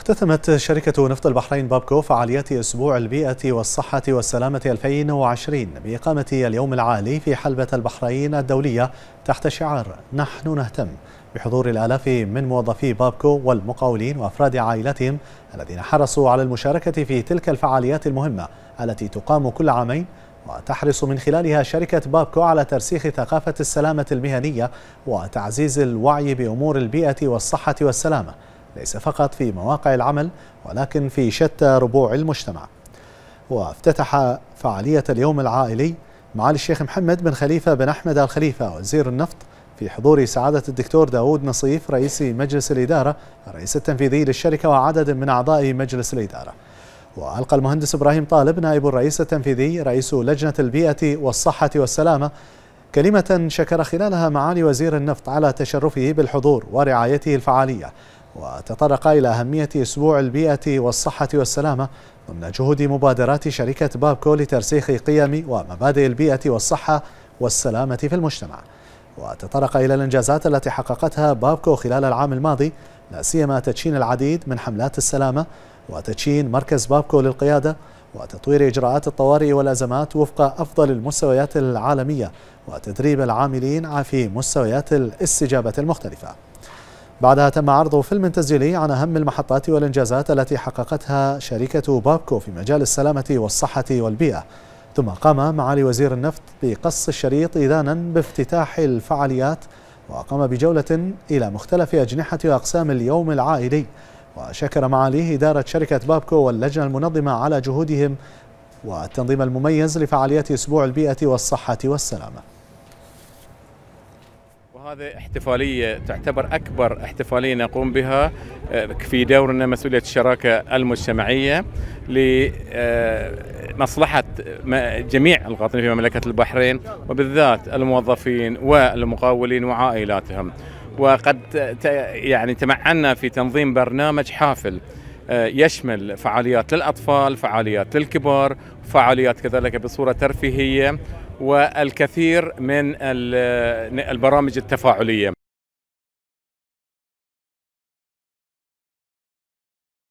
اختتمت شركة نفط البحرين بابكو فعاليات أسبوع البيئة والصحة والسلامة 2020 بإقامة اليوم العالي في حلبة البحرين الدولية تحت شعار نحن نهتم بحضور الآلاف من موظفي بابكو والمقاولين وأفراد عائلتهم الذين حرصوا على المشاركة في تلك الفعاليات المهمة التي تقام كل عامين وتحرص من خلالها شركة بابكو على ترسيخ ثقافة السلامة المهنية وتعزيز الوعي بأمور البيئة والصحة والسلامة ليس فقط في مواقع العمل ولكن في شتى ربوع المجتمع وافتتح فعالية اليوم العائلي معالي الشيخ محمد بن خليفة بن أحمد الخليفة وزير النفط في حضور سعادة الدكتور داود نصيف رئيس مجلس الإدارة الرئيس التنفيذي للشركة وعدد من أعضاء مجلس الإدارة وألقى المهندس إبراهيم طالب نائب الرئيس التنفيذي رئيس لجنة البيئة والصحة والسلامة كلمة شكر خلالها معالي وزير النفط على تشرفه بالحضور ورعايته الفعالية وتطرق إلى أهمية أسبوع البيئة والصحة والسلامة ضمن جهود مبادرات شركة بابكو لترسيخ قيم ومبادئ البيئة والصحة والسلامة في المجتمع وتطرق إلى الإنجازات التي حققتها بابكو خلال العام الماضي لا سيما تدشين العديد من حملات السلامة وتدشين مركز بابكو للقيادة وتطوير إجراءات الطوارئ والأزمات وفق أفضل المستويات العالمية وتدريب العاملين في مستويات الاستجابة المختلفة بعدها تم عرض فيلم تسجيلي عن أهم المحطات والإنجازات التي حققتها شركة بابكو في مجال السلامة والصحة والبيئة ثم قام معالي وزير النفط بقص الشريط إذانا بافتتاح الفعاليات وقام بجولة إلى مختلف أجنحة وأقسام اليوم العائلي وشكر معاليه إدارة شركة بابكو واللجنة المنظمة على جهودهم والتنظيم المميز لفعاليات أسبوع البيئة والصحة والسلامة وهذه احتفالية تعتبر أكبر احتفالية نقوم بها آه، في دورنا مسؤولية الشراكة المجتمعية لمصلحة آه، جميع القاطنين في مملكة البحرين وبالذات الموظفين والمقاولين وعائلاتهم وقد يعني تمعنا في تنظيم برنامج حافل آه، يشمل فعاليات للأطفال فعاليات للكبار فعاليات كذلك بصورة ترفيهية والكثير من البرامج التفاعليه